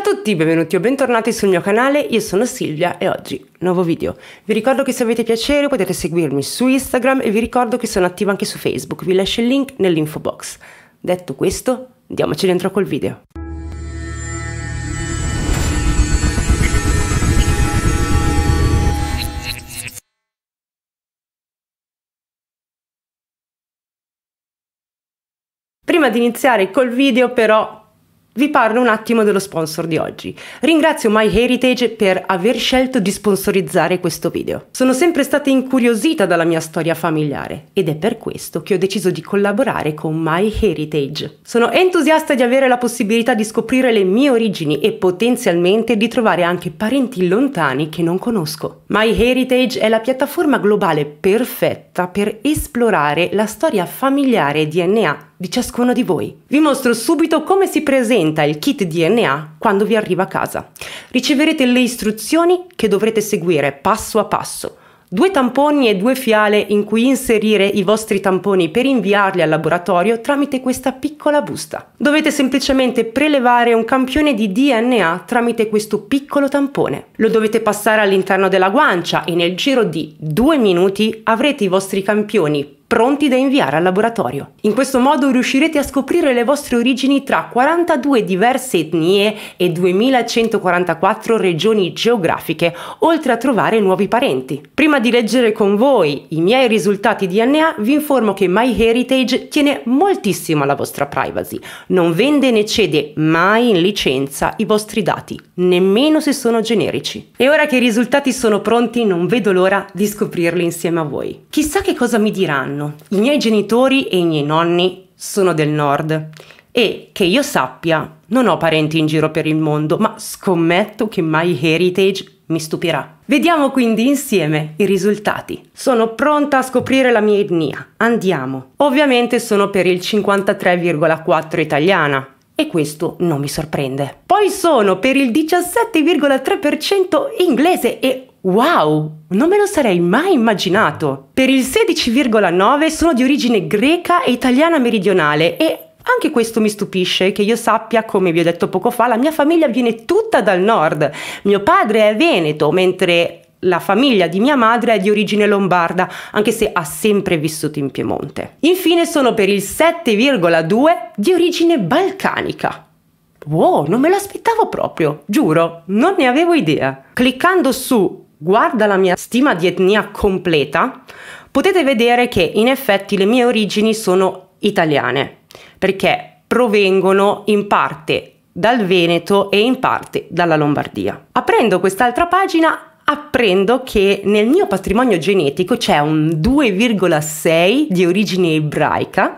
a tutti, benvenuti o bentornati sul mio canale, io sono Silvia e oggi nuovo video. Vi ricordo che se avete piacere potete seguirmi su Instagram e vi ricordo che sono attiva anche su Facebook, vi lascio il link nell'info box. Detto questo, andiamoci dentro col video. Prima di iniziare col video però vi parlo un attimo dello sponsor di oggi. Ringrazio MyHeritage per aver scelto di sponsorizzare questo video. Sono sempre stata incuriosita dalla mia storia familiare ed è per questo che ho deciso di collaborare con MyHeritage. Sono entusiasta di avere la possibilità di scoprire le mie origini e potenzialmente di trovare anche parenti lontani che non conosco. MyHeritage è la piattaforma globale perfetta per esplorare la storia familiare e DNA di ciascuno di voi. Vi mostro subito come si presenta il kit DNA quando vi arriva a casa. Riceverete le istruzioni che dovrete seguire passo a passo. Due tamponi e due fiale in cui inserire i vostri tamponi per inviarli al laboratorio tramite questa piccola busta. Dovete semplicemente prelevare un campione di DNA tramite questo piccolo tampone. Lo dovete passare all'interno della guancia e nel giro di due minuti avrete i vostri campioni pronti da inviare al laboratorio. In questo modo riuscirete a scoprire le vostre origini tra 42 diverse etnie e 2144 regioni geografiche, oltre a trovare nuovi parenti. Prima di leggere con voi i miei risultati DNA, vi informo che MyHeritage tiene moltissimo alla vostra privacy. Non vende né cede mai in licenza i vostri dati, nemmeno se sono generici. E ora che i risultati sono pronti, non vedo l'ora di scoprirli insieme a voi. Chissà che cosa mi diranno anno. I miei genitori e i miei nonni sono del nord e che io sappia non ho parenti in giro per il mondo, ma scommetto che My Heritage mi stupirà. Vediamo quindi insieme i risultati. Sono pronta a scoprire la mia etnia. Andiamo. Ovviamente sono per il 53,4 italiana, e questo non mi sorprende. Poi sono per il 17,3% inglese e Wow, non me lo sarei mai immaginato! Per il 16,9 sono di origine greca e italiana meridionale e anche questo mi stupisce, che io sappia, come vi ho detto poco fa, la mia famiglia viene tutta dal nord. Mio padre è veneto, mentre la famiglia di mia madre è di origine lombarda, anche se ha sempre vissuto in Piemonte. Infine sono per il 7,2 di origine balcanica. Wow, non me l'aspettavo proprio, giuro, non ne avevo idea. Cliccando su guarda la mia stima di etnia completa, potete vedere che in effetti le mie origini sono italiane, perché provengono in parte dal Veneto e in parte dalla Lombardia. Aprendo quest'altra pagina apprendo che nel mio patrimonio genetico c'è un 2,6 di origine ebraica,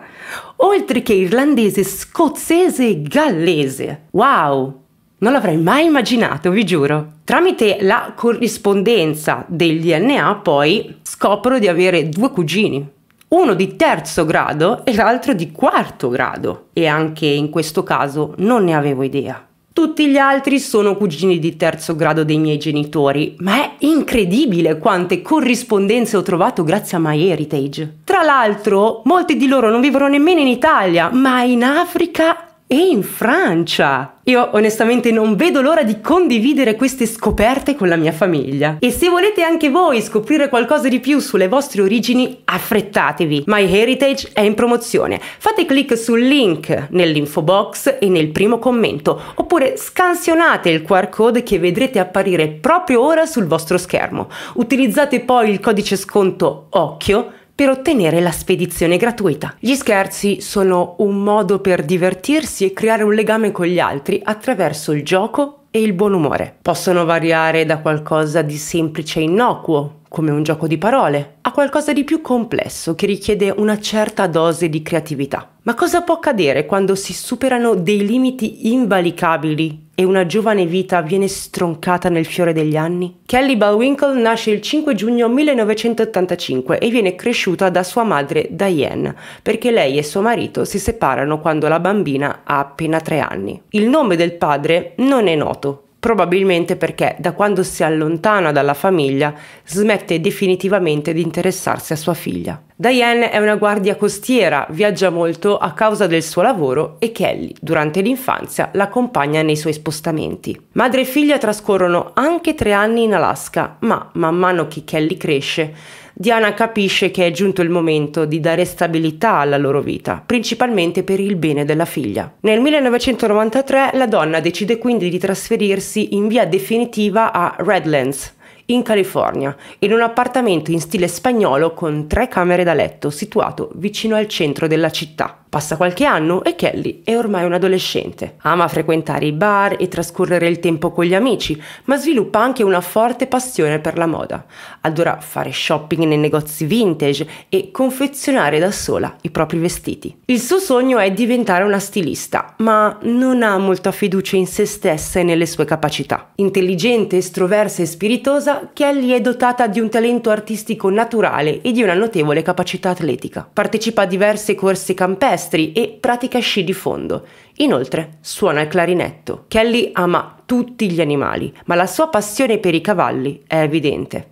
oltre che irlandese, scozzese e gallese. Wow! Non l'avrei mai immaginato, vi giuro. Tramite la corrispondenza del DNA poi scopro di avere due cugini, uno di terzo grado e l'altro di quarto grado e anche in questo caso non ne avevo idea. Tutti gli altri sono cugini di terzo grado dei miei genitori, ma è incredibile quante corrispondenze ho trovato grazie a My Heritage. Tra l'altro, molti di loro non vivono nemmeno in Italia, ma in Africa e in Francia. Io onestamente non vedo l'ora di condividere queste scoperte con la mia famiglia. E se volete anche voi scoprire qualcosa di più sulle vostre origini, affrettatevi. MyHeritage è in promozione. Fate clic sul link nell'info box e nel primo commento, oppure scansionate il QR code che vedrete apparire proprio ora sul vostro schermo. Utilizzate poi il codice sconto OCCHIO per ottenere la spedizione gratuita. Gli scherzi sono un modo per divertirsi e creare un legame con gli altri attraverso il gioco e il buon umore. Possono variare da qualcosa di semplice e innocuo, come un gioco di parole, a qualcosa di più complesso che richiede una certa dose di creatività. Ma cosa può accadere quando si superano dei limiti invalicabili e una giovane vita viene stroncata nel fiore degli anni? Kelly Balwinkle nasce il 5 giugno 1985 e viene cresciuta da sua madre Diane, perché lei e suo marito si separano quando la bambina ha appena tre anni. Il nome del padre non è noto, probabilmente perché da quando si allontana dalla famiglia smette definitivamente di interessarsi a sua figlia. Diane è una guardia costiera, viaggia molto a causa del suo lavoro e Kelly, durante l'infanzia, l'accompagna nei suoi spostamenti. Madre e figlia trascorrono anche tre anni in Alaska, ma man mano che Kelly cresce, Diana capisce che è giunto il momento di dare stabilità alla loro vita, principalmente per il bene della figlia. Nel 1993 la donna decide quindi di trasferirsi in via definitiva a Redlands, in California, in un appartamento in stile spagnolo con tre camere da letto situato vicino al centro della città. Passa qualche anno e Kelly è ormai un adolescente. Ama frequentare i bar e trascorrere il tempo con gli amici, ma sviluppa anche una forte passione per la moda. Adora fare shopping nei negozi vintage e confezionare da sola i propri vestiti. Il suo sogno è diventare una stilista, ma non ha molta fiducia in se stessa e nelle sue capacità. Intelligente, estroversa e spiritosa, Kelly è dotata di un talento artistico naturale e di una notevole capacità atletica. Partecipa a diverse corse campestre palestri e pratica sci di fondo. Inoltre suona il clarinetto. Kelly ama tutti gli animali, ma la sua passione per i cavalli è evidente.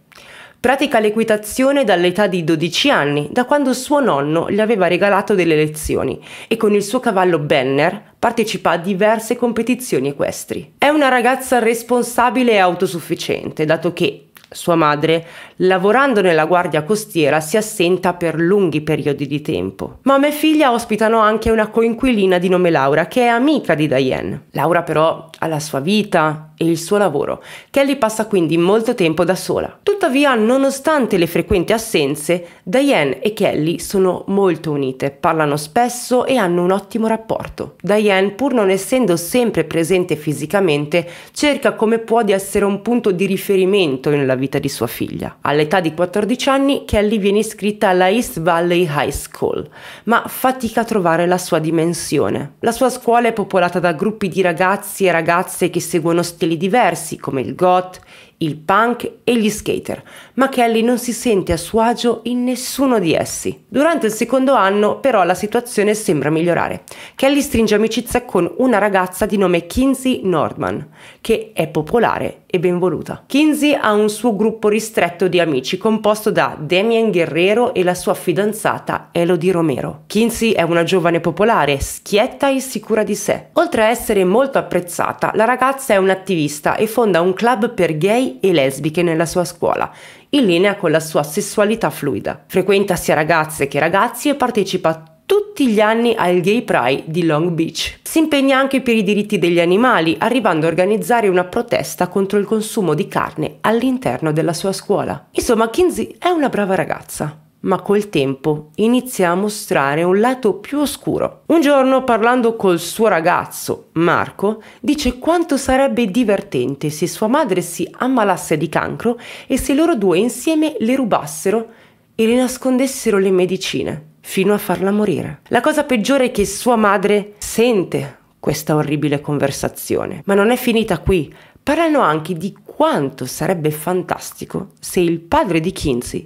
Pratica l'equitazione dall'età di 12 anni, da quando suo nonno gli aveva regalato delle lezioni, e con il suo cavallo Banner partecipa a diverse competizioni equestri. È una ragazza responsabile e autosufficiente, dato che sua madre, lavorando nella guardia costiera, si assenta per lunghi periodi di tempo. Mamma e figlia ospitano anche una coinquilina di nome Laura, che è amica di Diane. Laura però ha la sua vita, e il suo lavoro. Kelly passa quindi molto tempo da sola. Tuttavia, nonostante le frequenti assenze, Diane e Kelly sono molto unite, parlano spesso e hanno un ottimo rapporto. Diane, pur non essendo sempre presente fisicamente, cerca come può di essere un punto di riferimento nella vita di sua figlia. All'età di 14 anni, Kelly viene iscritta alla East Valley High School, ma fatica a trovare la sua dimensione. La sua scuola è popolata da gruppi di ragazzi e ragazze che seguono stili quelli diversi come il goth, il punk e gli skater, ma Kelly non si sente a suo agio in nessuno di essi. Durante il secondo anno però la situazione sembra migliorare. Kelly stringe amicizia con una ragazza di nome Kinsey Nordman, che è popolare e ben voluta. Kinsey ha un suo gruppo ristretto di amici composto da Damien Guerrero e la sua fidanzata Elodie Romero. Kinsey è una giovane popolare, schietta e sicura di sé. Oltre a essere molto apprezzata, la ragazza è un'attivista e fonda un club per gay e lesbiche nella sua scuola, in linea con la sua sessualità fluida. Frequenta sia ragazze che ragazzi e partecipa a tutti gli anni al Gay Pride di Long Beach. Si impegna anche per i diritti degli animali, arrivando a organizzare una protesta contro il consumo di carne all'interno della sua scuola. Insomma, Kinsey è una brava ragazza ma col tempo inizia a mostrare un lato più oscuro. Un giorno, parlando col suo ragazzo, Marco, dice quanto sarebbe divertente se sua madre si ammalasse di cancro e se loro due insieme le rubassero e le nascondessero le medicine, fino a farla morire. La cosa peggiore è che sua madre sente questa orribile conversazione. Ma non è finita qui. Parlano anche di quanto sarebbe fantastico se il padre di Kinsey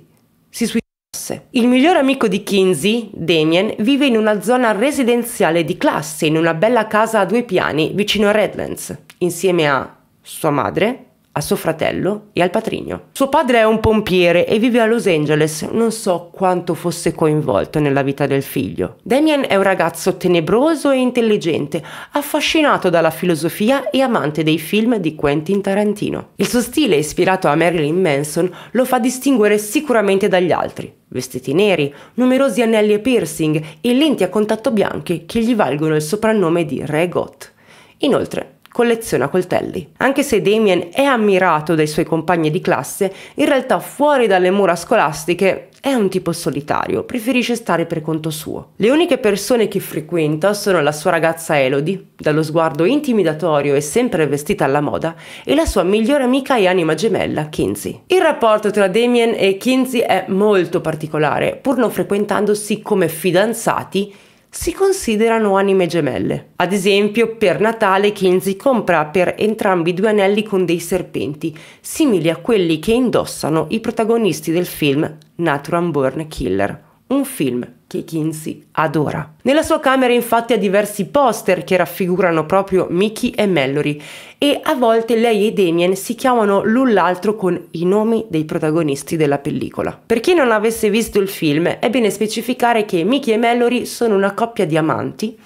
si suicidasse classe. Il miglior amico di Kinsey, Damien, vive in una zona residenziale di classe, in una bella casa a due piani vicino a Redlands, insieme a sua madre, a suo fratello e al patrigno. Suo padre è un pompiere e vive a Los Angeles, non so quanto fosse coinvolto nella vita del figlio. Damien è un ragazzo tenebroso e intelligente, affascinato dalla filosofia e amante dei film di Quentin Tarantino. Il suo stile, ispirato a Marilyn Manson, lo fa distinguere sicuramente dagli altri. Vestiti neri, numerosi anelli e piercing e lenti a contatto bianche che gli valgono il soprannome di Re Gott. Inoltre, colleziona coltelli. Anche se Damien è ammirato dai suoi compagni di classe, in realtà fuori dalle mura scolastiche è un tipo solitario, preferisce stare per conto suo. Le uniche persone che frequenta sono la sua ragazza Elodie, dallo sguardo intimidatorio e sempre vestita alla moda, e la sua migliore amica e anima gemella, Kinsey. Il rapporto tra Damien e Kinsey è molto particolare, pur non frequentandosi come fidanzati si considerano anime gemelle. Ad esempio, per Natale Kenzie compra per entrambi due anelli con dei serpenti, simili a quelli che indossano i protagonisti del film Natural Born Killer un film che Kinsey adora. Nella sua camera infatti ha diversi poster che raffigurano proprio Mickey e Mallory e a volte lei e Damien si chiamano l'un l'altro con i nomi dei protagonisti della pellicola. Per chi non avesse visto il film è bene specificare che Mickey e Mallory sono una coppia di amanti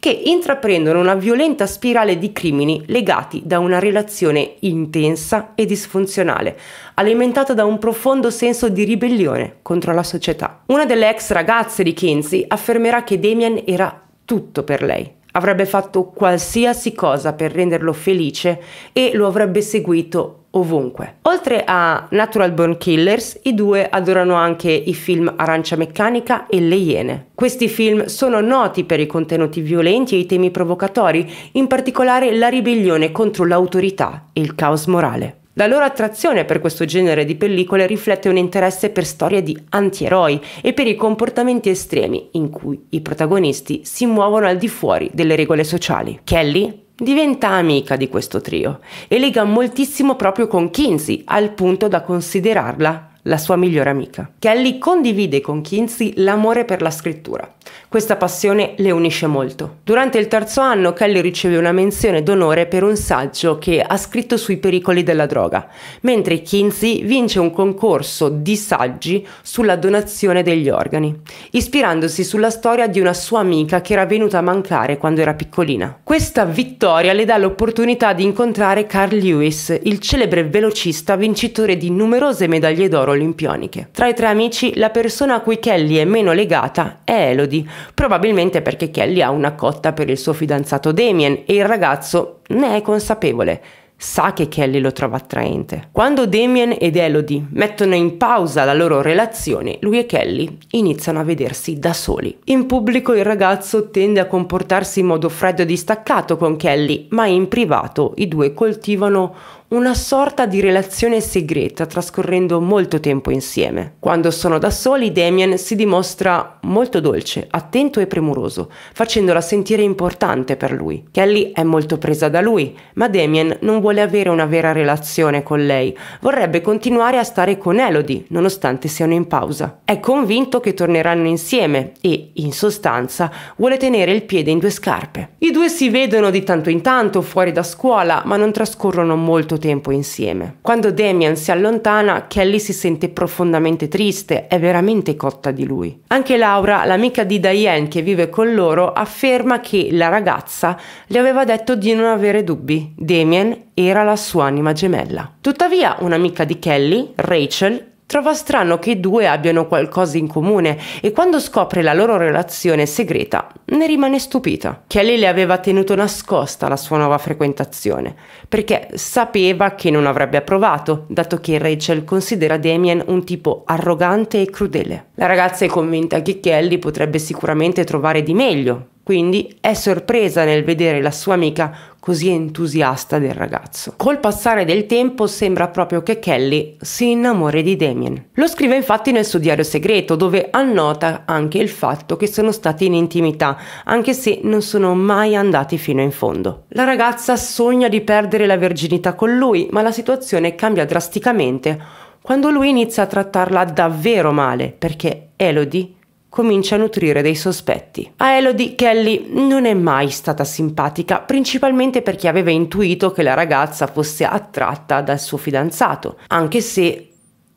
che intraprendono una violenta spirale di crimini legati da una relazione intensa e disfunzionale, alimentata da un profondo senso di ribellione contro la società. Una delle ex ragazze di Kinsey affermerà che Damien era tutto per lei avrebbe fatto qualsiasi cosa per renderlo felice e lo avrebbe seguito ovunque. Oltre a Natural Born Killers, i due adorano anche i film Arancia Meccanica e Le Iene. Questi film sono noti per i contenuti violenti e i temi provocatori, in particolare la ribellione contro l'autorità e il caos morale. La loro attrazione per questo genere di pellicole riflette un interesse per storie di anti-eroi e per i comportamenti estremi in cui i protagonisti si muovono al di fuori delle regole sociali. Kelly diventa amica di questo trio e lega moltissimo proprio con Kinsey, al punto da considerarla la sua migliore amica. Kelly condivide con Kinsey l'amore per la scrittura. Questa passione le unisce molto. Durante il terzo anno Kelly riceve una menzione d'onore per un saggio che ha scritto sui pericoli della droga, mentre Kinsey vince un concorso di saggi sulla donazione degli organi, ispirandosi sulla storia di una sua amica che era venuta a mancare quando era piccolina. Questa vittoria le dà l'opportunità di incontrare Carl Lewis, il celebre velocista vincitore di numerose medaglie d'oro loro olimpioniche. Tra i tre amici, la persona a cui Kelly è meno legata è Elodie, probabilmente perché Kelly ha una cotta per il suo fidanzato Damien e il ragazzo ne è consapevole sa che Kelly lo trova attraente. Quando Damien ed Elodie mettono in pausa la loro relazione, lui e Kelly iniziano a vedersi da soli. In pubblico il ragazzo tende a comportarsi in modo freddo e distaccato con Kelly, ma in privato i due coltivano una sorta di relazione segreta trascorrendo molto tempo insieme. Quando sono da soli Damien si dimostra molto dolce, attento e premuroso, facendola sentire importante per lui. Kelly è molto presa da lui, ma Damien non vuole avere una vera relazione con lei, vorrebbe continuare a stare con Elodie nonostante siano in pausa. È convinto che torneranno insieme e, in sostanza, vuole tenere il piede in due scarpe. I due si vedono di tanto in tanto fuori da scuola, ma non trascorrono molto tempo insieme. Quando Damien si allontana, Kelly si sente profondamente triste, è veramente cotta di lui. Anche Laura, l'amica di Diane che vive con loro, afferma che la ragazza le aveva detto di non avere dubbi. Damien era la sua anima gemella. Tuttavia, un'amica di Kelly, Rachel, Trova strano che i due abbiano qualcosa in comune e quando scopre la loro relazione segreta ne rimane stupita. Kelly le aveva tenuto nascosta la sua nuova frequentazione perché sapeva che non avrebbe approvato, dato che Rachel considera Damien un tipo arrogante e crudele. La ragazza è convinta che Kelly potrebbe sicuramente trovare di meglio, quindi è sorpresa nel vedere la sua amica così entusiasta del ragazzo. Col passare del tempo sembra proprio che Kelly si innamori di Damien. Lo scrive infatti nel suo diario segreto dove annota anche il fatto che sono stati in intimità, anche se non sono mai andati fino in fondo. La ragazza sogna di perdere la verginità con lui, ma la situazione cambia drasticamente quando lui inizia a trattarla davvero male, perché Elodie comincia a nutrire dei sospetti. A Elodie Kelly non è mai stata simpatica, principalmente perché aveva intuito che la ragazza fosse attratta dal suo fidanzato, anche se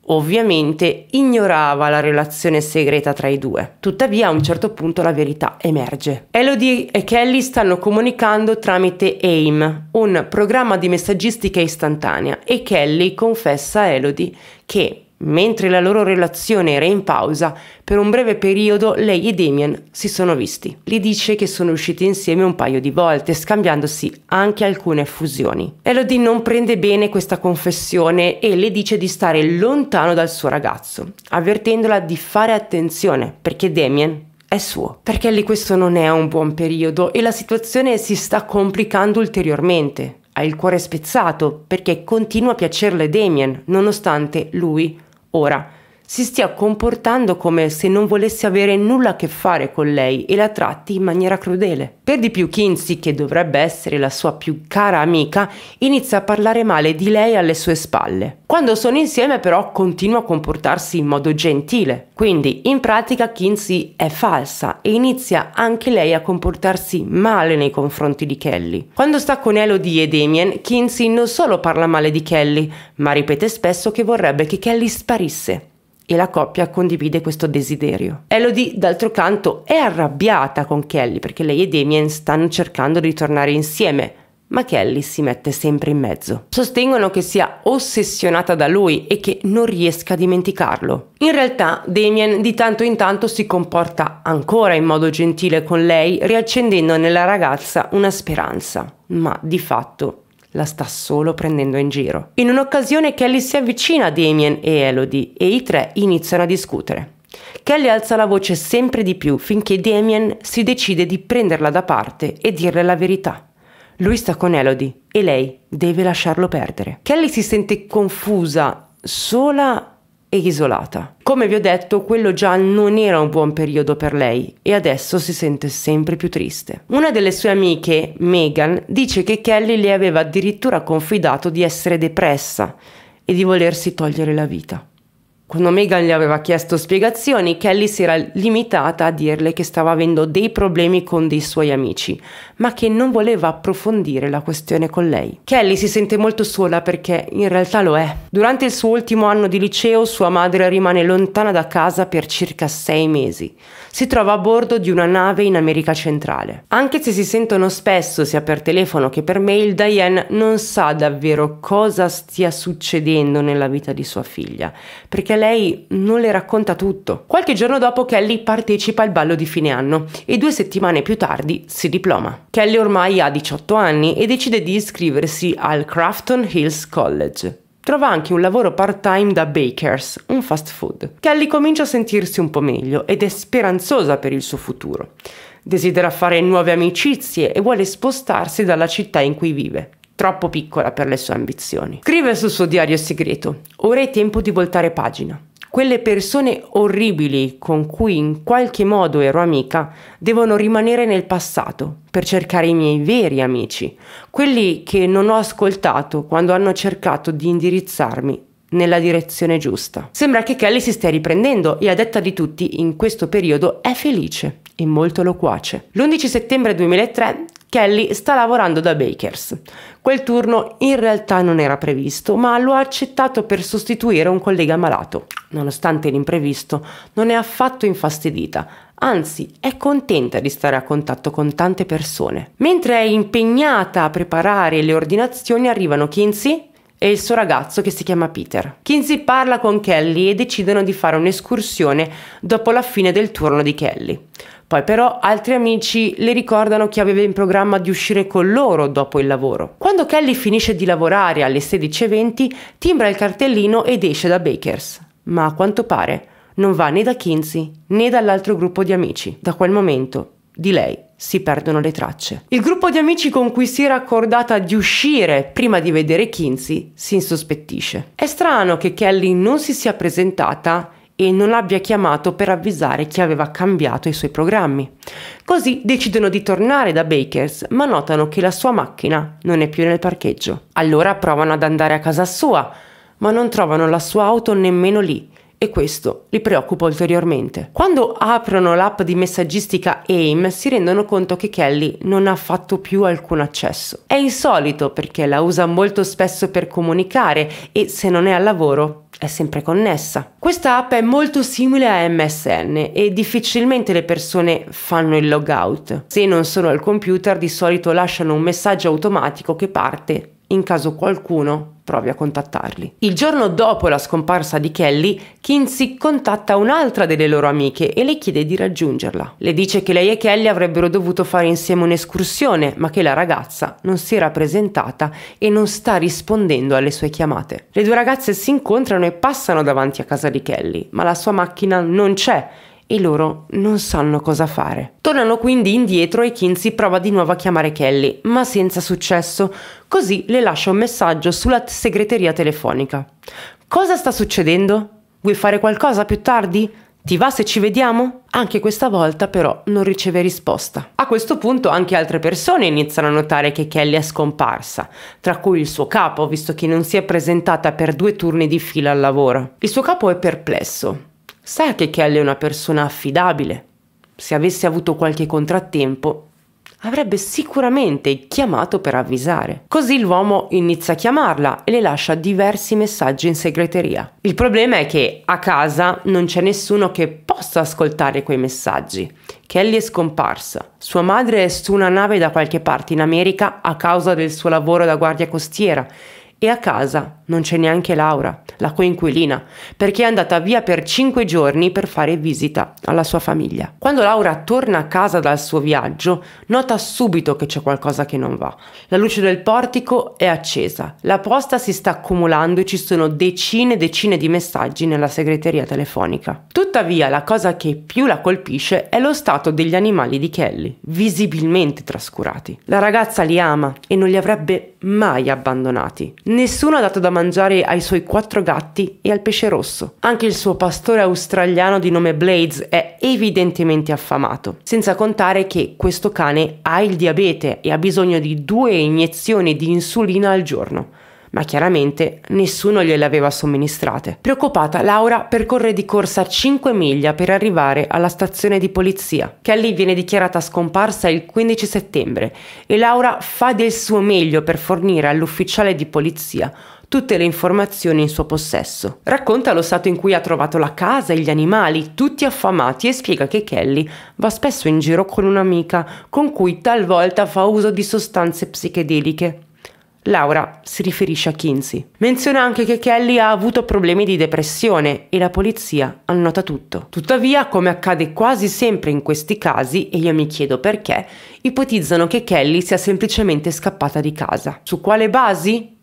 ovviamente ignorava la relazione segreta tra i due. Tuttavia a un certo punto la verità emerge. Elodie e Kelly stanno comunicando tramite AIM, un programma di messaggistica istantanea, e Kelly confessa a Elodie che Mentre la loro relazione era in pausa, per un breve periodo lei e Damien si sono visti. Le dice che sono usciti insieme un paio di volte, scambiandosi anche alcune fusioni. Elodie non prende bene questa confessione e le dice di stare lontano dal suo ragazzo, avvertendola di fare attenzione perché Damien è suo. Per Kelly questo non è un buon periodo e la situazione si sta complicando ulteriormente. Ha il cuore spezzato perché continua a piacerle Damien, nonostante lui ora si stia comportando come se non volesse avere nulla a che fare con lei e la tratti in maniera crudele. Per di più Kinsey, che dovrebbe essere la sua più cara amica, inizia a parlare male di lei alle sue spalle. Quando sono insieme però continua a comportarsi in modo gentile. Quindi in pratica Kinsey è falsa e inizia anche lei a comportarsi male nei confronti di Kelly. Quando sta con Elodie e Damien, Kinsey non solo parla male di Kelly, ma ripete spesso che vorrebbe che Kelly sparisse e la coppia condivide questo desiderio. Elodie, d'altro canto, è arrabbiata con Kelly perché lei e Damien stanno cercando di tornare insieme, ma Kelly si mette sempre in mezzo. Sostengono che sia ossessionata da lui e che non riesca a dimenticarlo. In realtà Damien di tanto in tanto si comporta ancora in modo gentile con lei, riaccendendo nella ragazza una speranza, ma di fatto la sta solo prendendo in giro. In un'occasione Kelly si avvicina a Damien e Elodie e i tre iniziano a discutere. Kelly alza la voce sempre di più finché Damien si decide di prenderla da parte e dirle la verità. Lui sta con Elodie e lei deve lasciarlo perdere. Kelly si sente confusa, sola e isolata. Come vi ho detto, quello già non era un buon periodo per lei e adesso si sente sempre più triste. Una delle sue amiche, Megan, dice che Kelly le aveva addirittura confidato di essere depressa e di volersi togliere la vita. Quando Meghan le aveva chiesto spiegazioni, Kelly si era limitata a dirle che stava avendo dei problemi con dei suoi amici, ma che non voleva approfondire la questione con lei. Kelly si sente molto sola perché in realtà lo è. Durante il suo ultimo anno di liceo sua madre rimane lontana da casa per circa sei mesi. Si trova a bordo di una nave in America centrale. Anche se si sentono spesso, sia per telefono che per mail, Diane non sa davvero cosa stia succedendo nella vita di sua figlia, perché lei non le racconta tutto. Qualche giorno dopo Kelly partecipa al ballo di fine anno e due settimane più tardi si diploma. Kelly ormai ha 18 anni e decide di iscriversi al Crafton Hills College trova anche un lavoro part-time da Bakers, un fast food. Kelly comincia a sentirsi un po' meglio ed è speranzosa per il suo futuro. Desidera fare nuove amicizie e vuole spostarsi dalla città in cui vive troppo piccola per le sue ambizioni. Scrive sul suo diario segreto, ora è tempo di voltare pagina. Quelle persone orribili con cui in qualche modo ero amica devono rimanere nel passato per cercare i miei veri amici, quelli che non ho ascoltato quando hanno cercato di indirizzarmi nella direzione giusta. Sembra che Kelly si stia riprendendo e a detta di tutti in questo periodo è felice e molto loquace. L'11 settembre 2003 Kelly sta lavorando da Bakers. Quel turno in realtà non era previsto, ma lo ha accettato per sostituire un collega malato. Nonostante l'imprevisto, non è affatto infastidita, anzi è contenta di stare a contatto con tante persone. Mentre è impegnata a preparare le ordinazioni arrivano Kinsey e il suo ragazzo che si chiama Peter. Kinsey parla con Kelly e decidono di fare un'escursione dopo la fine del turno di Kelly. Poi però altri amici le ricordano che aveva in programma di uscire con loro dopo il lavoro. Quando Kelly finisce di lavorare alle 16.20, timbra il cartellino ed esce da Bakers. Ma a quanto pare non va né da Kinsey né dall'altro gruppo di amici. Da quel momento di lei si perdono le tracce. Il gruppo di amici con cui si era accordata di uscire prima di vedere Kinsey si insospettisce. È strano che Kelly non si sia presentata e non abbia chiamato per avvisare che aveva cambiato i suoi programmi. Così decidono di tornare da Bakers, ma notano che la sua macchina non è più nel parcheggio. Allora provano ad andare a casa sua, ma non trovano la sua auto nemmeno lì e questo li preoccupa ulteriormente. Quando aprono l'app di messaggistica AIM si rendono conto che Kelly non ha fatto più alcun accesso. È insolito perché la usa molto spesso per comunicare e se non è al lavoro è sempre connessa. Questa app è molto simile a MSN e difficilmente le persone fanno il logout. Se non sono al computer di solito lasciano un messaggio automatico che parte in caso qualcuno provi a contattarli. Il giorno dopo la scomparsa di Kelly, Kinsey contatta un'altra delle loro amiche e le chiede di raggiungerla. Le dice che lei e Kelly avrebbero dovuto fare insieme un'escursione, ma che la ragazza non si era presentata e non sta rispondendo alle sue chiamate. Le due ragazze si incontrano e passano davanti a casa di Kelly, ma la sua macchina non c'è e loro non sanno cosa fare. Tornano quindi indietro e Kinsey prova di nuovo a chiamare Kelly, ma senza successo, così le lascia un messaggio sulla segreteria telefonica. Cosa sta succedendo? Vuoi fare qualcosa più tardi? Ti va se ci vediamo? Anche questa volta però non riceve risposta. A questo punto anche altre persone iniziano a notare che Kelly è scomparsa, tra cui il suo capo, visto che non si è presentata per due turni di fila al lavoro. Il suo capo è perplesso, Sa che Kelly è una persona affidabile. Se avesse avuto qualche contrattempo, avrebbe sicuramente chiamato per avvisare. Così l'uomo inizia a chiamarla e le lascia diversi messaggi in segreteria. Il problema è che a casa non c'è nessuno che possa ascoltare quei messaggi. Kelly è scomparsa. Sua madre è su una nave da qualche parte in America a causa del suo lavoro da guardia costiera e a casa non c'è neanche Laura, la coinquilina, perché è andata via per 5 giorni per fare visita alla sua famiglia. Quando Laura torna a casa dal suo viaggio, nota subito che c'è qualcosa che non va. La luce del portico è accesa, la posta si sta accumulando e ci sono decine e decine di messaggi nella segreteria telefonica. Tuttavia, la cosa che più la colpisce è lo stato degli animali di Kelly, visibilmente trascurati. La ragazza li ama e non li avrebbe mai abbandonati. Nessuno ha dato da mangiare mangiare ai suoi quattro gatti e al pesce rosso. Anche il suo pastore australiano di nome Blades è evidentemente affamato, senza contare che questo cane ha il diabete e ha bisogno di due iniezioni di insulina al giorno ma chiaramente nessuno gliele aveva somministrate. Preoccupata, Laura percorre di corsa 5 miglia per arrivare alla stazione di polizia. Kelly viene dichiarata scomparsa il 15 settembre e Laura fa del suo meglio per fornire all'ufficiale di polizia tutte le informazioni in suo possesso. Racconta lo stato in cui ha trovato la casa e gli animali, tutti affamati, e spiega che Kelly va spesso in giro con un'amica, con cui talvolta fa uso di sostanze psichedeliche. Laura si riferisce a Kinsey. Menziona anche che Kelly ha avuto problemi di depressione e la polizia annota tutto. Tuttavia, come accade quasi sempre in questi casi, e io mi chiedo perché, ipotizzano che Kelly sia semplicemente scappata di casa. Su quale basi?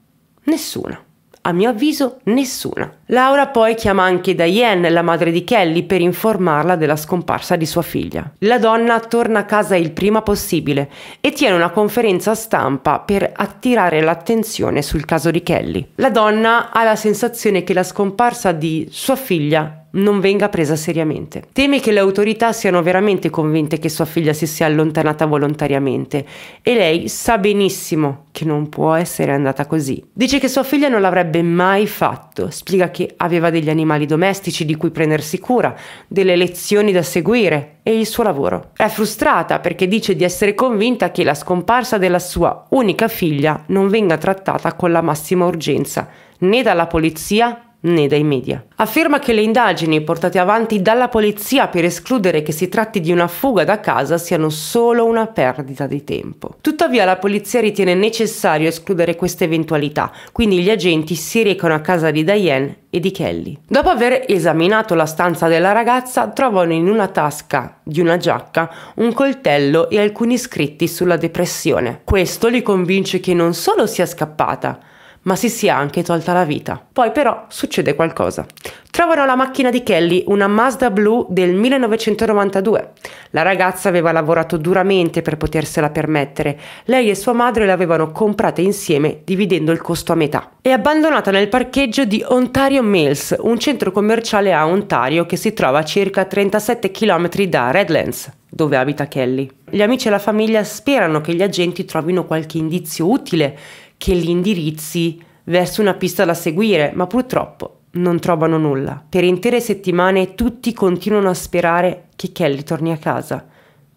Nessuna. A mio avviso nessuna. Laura poi chiama anche Diane, la madre di Kelly, per informarla della scomparsa di sua figlia. La donna torna a casa il prima possibile e tiene una conferenza stampa per attirare l'attenzione sul caso di Kelly. La donna ha la sensazione che la scomparsa di sua figlia non venga presa seriamente. Teme che le autorità siano veramente convinte che sua figlia si sia allontanata volontariamente e lei sa benissimo che non può essere andata così. Dice che sua figlia non l'avrebbe mai fatto, spiega che aveva degli animali domestici di cui prendersi cura, delle lezioni da seguire e il suo lavoro. È frustrata perché dice di essere convinta che la scomparsa della sua unica figlia non venga trattata con la massima urgenza, né dalla polizia né dai media. Afferma che le indagini portate avanti dalla polizia per escludere che si tratti di una fuga da casa siano solo una perdita di tempo. Tuttavia la polizia ritiene necessario escludere questa eventualità, quindi gli agenti si recano a casa di Diane e di Kelly. Dopo aver esaminato la stanza della ragazza, trovano in una tasca di una giacca un coltello e alcuni scritti sulla depressione. Questo li convince che non solo sia scappata, ma si sia anche tolta la vita. Poi però succede qualcosa. Trovano la macchina di Kelly, una Mazda blu del 1992. La ragazza aveva lavorato duramente per potersela permettere. Lei e sua madre l'avevano comprata insieme dividendo il costo a metà. È abbandonata nel parcheggio di Ontario Mills, un centro commerciale a Ontario che si trova a circa 37 km da Redlands dove abita Kelly. Gli amici e la famiglia sperano che gli agenti trovino qualche indizio utile che li indirizzi verso una pista da seguire, ma purtroppo non trovano nulla. Per intere settimane tutti continuano a sperare che Kelly torni a casa,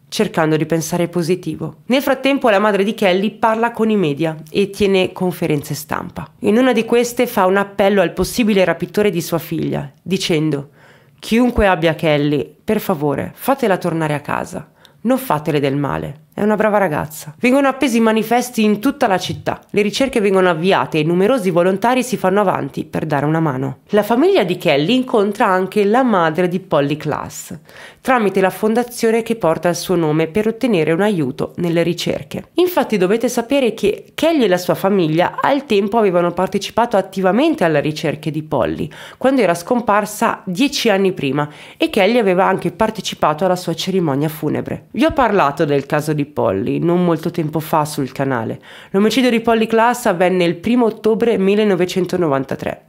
cercando di pensare positivo. Nel frattempo la madre di Kelly parla con i media e tiene conferenze stampa. In una di queste fa un appello al possibile rapitore di sua figlia, dicendo Chiunque abbia Kelly, per favore, fatela tornare a casa, non fatele del male. È una brava ragazza. Vengono appesi manifesti in tutta la città. Le ricerche vengono avviate e numerosi volontari si fanno avanti per dare una mano. La famiglia di Kelly incontra anche la madre di Polly Class tramite la fondazione che porta il suo nome per ottenere un aiuto nelle ricerche. Infatti dovete sapere che Kelly e la sua famiglia al tempo avevano partecipato attivamente alla ricerca di Polly quando era scomparsa dieci anni prima e Kelly aveva anche partecipato alla sua cerimonia funebre. Vi ho parlato del caso di Ripolli non molto tempo fa sul canale. L'omicidio di Polly Class avvenne il 1 ottobre 1993.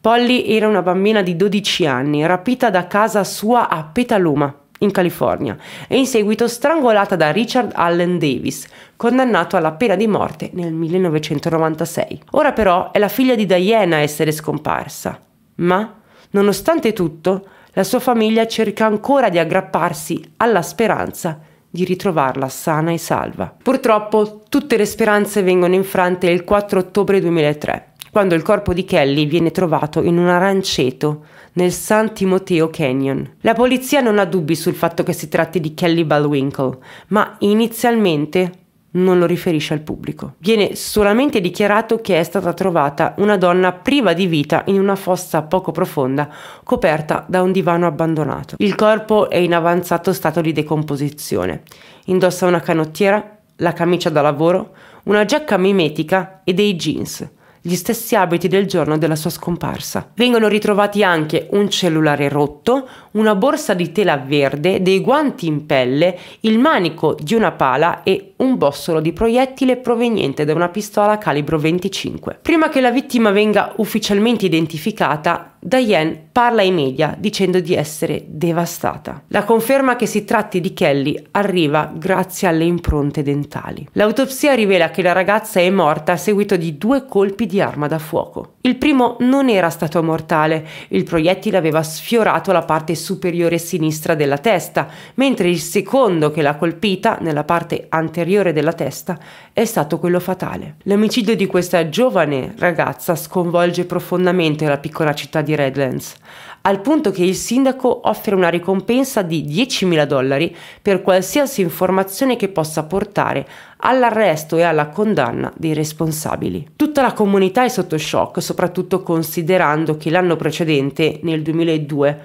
Polly era una bambina di 12 anni, rapita da casa sua a Petaluma, in California, e in seguito strangolata da Richard Allen Davis, condannato alla pena di morte nel 1996. Ora però è la figlia di Diana a essere scomparsa. Ma, nonostante tutto, la sua famiglia cerca ancora di aggrapparsi alla speranza di ritrovarla sana e salva. Purtroppo tutte le speranze vengono infrante il 4 ottobre 2003, quando il corpo di Kelly viene trovato in un aranceto nel San Timoteo Canyon. La polizia non ha dubbi sul fatto che si tratti di Kelly Balwinkle, ma inizialmente non lo riferisce al pubblico. Viene solamente dichiarato che è stata trovata una donna priva di vita in una fossa poco profonda coperta da un divano abbandonato. Il corpo è in avanzato stato di decomposizione. Indossa una canottiera, la camicia da lavoro, una giacca mimetica e dei jeans gli stessi abiti del giorno della sua scomparsa. Vengono ritrovati anche un cellulare rotto, una borsa di tela verde, dei guanti in pelle, il manico di una pala e un bossolo di proiettile proveniente da una pistola calibro 25. Prima che la vittima venga ufficialmente identificata, Diane parla ai media dicendo di essere devastata. La conferma che si tratti di Kelly arriva grazie alle impronte dentali. L'autopsia rivela che la ragazza è morta a seguito di due colpi di arma da fuoco. Il primo non era stato mortale, il proiettile aveva sfiorato la parte superiore sinistra della testa, mentre il secondo che l'ha colpita, nella parte anteriore della testa, è stato quello fatale. L'omicidio di questa giovane ragazza sconvolge profondamente la piccola città di di Redlands, al punto che il sindaco offre una ricompensa di 10.000 dollari per qualsiasi informazione che possa portare all'arresto e alla condanna dei responsabili. Tutta la comunità è sotto shock, soprattutto considerando che l'anno precedente, nel 2002,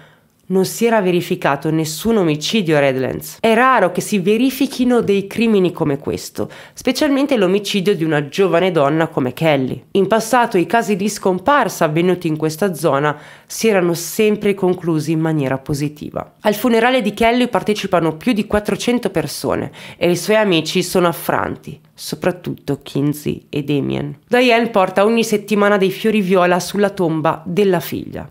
non si era verificato nessun omicidio a Redlands. È raro che si verifichino dei crimini come questo, specialmente l'omicidio di una giovane donna come Kelly. In passato i casi di scomparsa avvenuti in questa zona si erano sempre conclusi in maniera positiva. Al funerale di Kelly partecipano più di 400 persone e i suoi amici sono affranti soprattutto Kinsey e Damien. Diane porta ogni settimana dei fiori viola sulla tomba della figlia.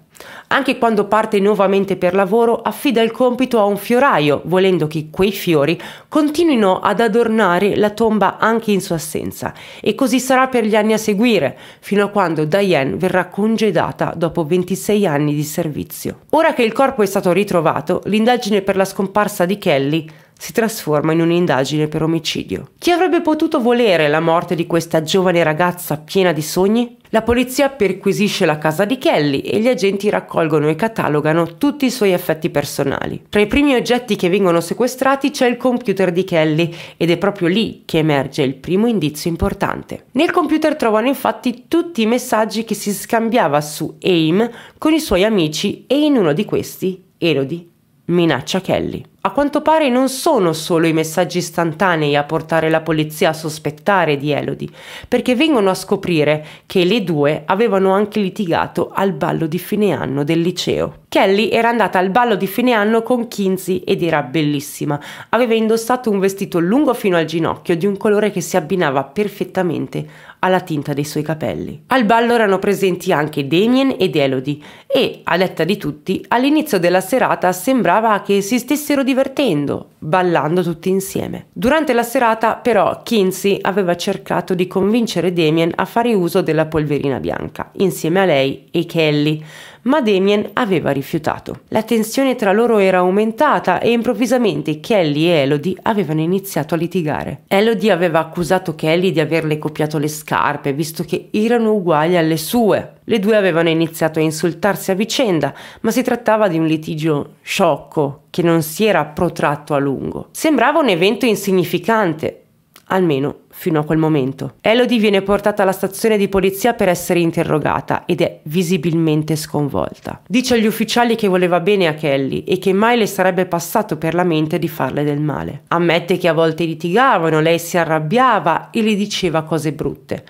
Anche quando parte nuovamente per lavoro affida il compito a un fioraio, volendo che quei fiori continuino ad adornare la tomba anche in sua assenza. E così sarà per gli anni a seguire, fino a quando Diane verrà congedata dopo 26 anni di servizio. Ora che il corpo è stato ritrovato, l'indagine per la scomparsa di Kelly si trasforma in un'indagine per omicidio. Chi avrebbe potuto volere la morte di questa giovane ragazza piena di sogni? La polizia perquisisce la casa di Kelly e gli agenti raccolgono e catalogano tutti i suoi effetti personali. Tra i primi oggetti che vengono sequestrati c'è il computer di Kelly ed è proprio lì che emerge il primo indizio importante. Nel computer trovano infatti tutti i messaggi che si scambiava su AIM con i suoi amici e in uno di questi Elodie minaccia Kelly. A quanto pare non sono solo i messaggi istantanei a portare la polizia a sospettare di Elodie, perché vengono a scoprire che le due avevano anche litigato al ballo di fine anno del liceo. Kelly era andata al ballo di fine anno con Kinsey ed era bellissima. Aveva indossato un vestito lungo fino al ginocchio di un colore che si abbinava perfettamente alla tinta dei suoi capelli. Al ballo erano presenti anche Damien ed Elodie e, a detta di tutti, all'inizio della serata sembrava che si stessero diventando divertendo, ballando tutti insieme. Durante la serata però Kinsey aveva cercato di convincere Damien a fare uso della polverina bianca, insieme a lei e Kelly, ma Damien aveva rifiutato. La tensione tra loro era aumentata e improvvisamente Kelly e Elodie avevano iniziato a litigare. Elodie aveva accusato Kelly di averle copiato le scarpe, visto che erano uguali alle sue, le due avevano iniziato a insultarsi a vicenda, ma si trattava di un litigio sciocco che non si era protratto a lungo. Sembrava un evento insignificante, almeno fino a quel momento. Elodie viene portata alla stazione di polizia per essere interrogata ed è visibilmente sconvolta. Dice agli ufficiali che voleva bene a Kelly e che mai le sarebbe passato per la mente di farle del male. Ammette che a volte litigavano, lei si arrabbiava e le diceva cose brutte